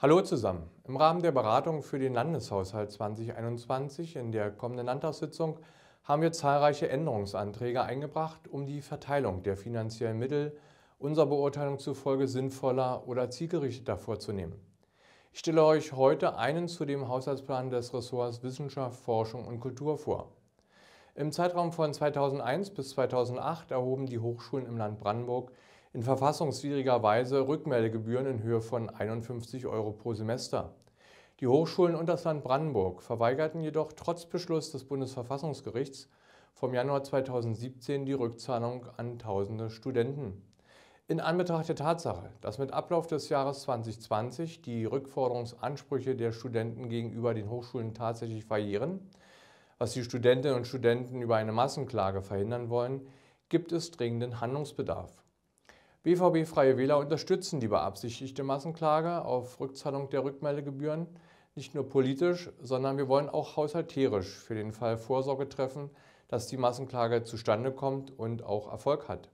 Hallo zusammen. Im Rahmen der Beratung für den Landeshaushalt 2021 in der kommenden Landtagssitzung haben wir zahlreiche Änderungsanträge eingebracht, um die Verteilung der finanziellen Mittel unserer Beurteilung zufolge sinnvoller oder zielgerichteter vorzunehmen. Ich stelle euch heute einen zu dem Haushaltsplan des Ressorts Wissenschaft, Forschung und Kultur vor. Im Zeitraum von 2001 bis 2008 erhoben die Hochschulen im Land Brandenburg in verfassungswidriger Weise Rückmeldegebühren in Höhe von 51 Euro pro Semester. Die Hochschulen und das Land Brandenburg verweigerten jedoch trotz Beschluss des Bundesverfassungsgerichts vom Januar 2017 die Rückzahlung an tausende Studenten. In Anbetracht der Tatsache, dass mit Ablauf des Jahres 2020 die Rückforderungsansprüche der Studenten gegenüber den Hochschulen tatsächlich verjähren, was die Studentinnen und Studenten über eine Massenklage verhindern wollen, gibt es dringenden Handlungsbedarf. BVB Freie Wähler unterstützen die beabsichtigte Massenklage auf Rückzahlung der Rückmeldegebühren nicht nur politisch, sondern wir wollen auch haushalterisch für den Fall Vorsorge treffen, dass die Massenklage zustande kommt und auch Erfolg hat.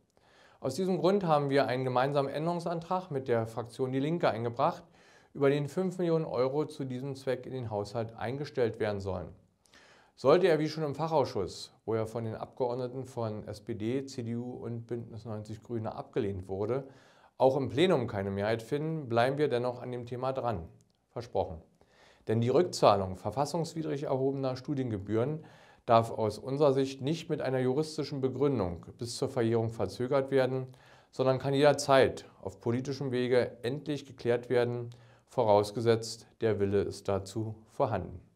Aus diesem Grund haben wir einen gemeinsamen Änderungsantrag mit der Fraktion Die Linke eingebracht, über den 5 Millionen Euro zu diesem Zweck in den Haushalt eingestellt werden sollen. Sollte er wie schon im Fachausschuss, wo er von den Abgeordneten von SPD, CDU und Bündnis 90 Grüne abgelehnt wurde, auch im Plenum keine Mehrheit finden, bleiben wir dennoch an dem Thema dran. Versprochen. Denn die Rückzahlung verfassungswidrig erhobener Studiengebühren darf aus unserer Sicht nicht mit einer juristischen Begründung bis zur Verjährung verzögert werden, sondern kann jederzeit auf politischem Wege endlich geklärt werden, vorausgesetzt der Wille ist dazu vorhanden.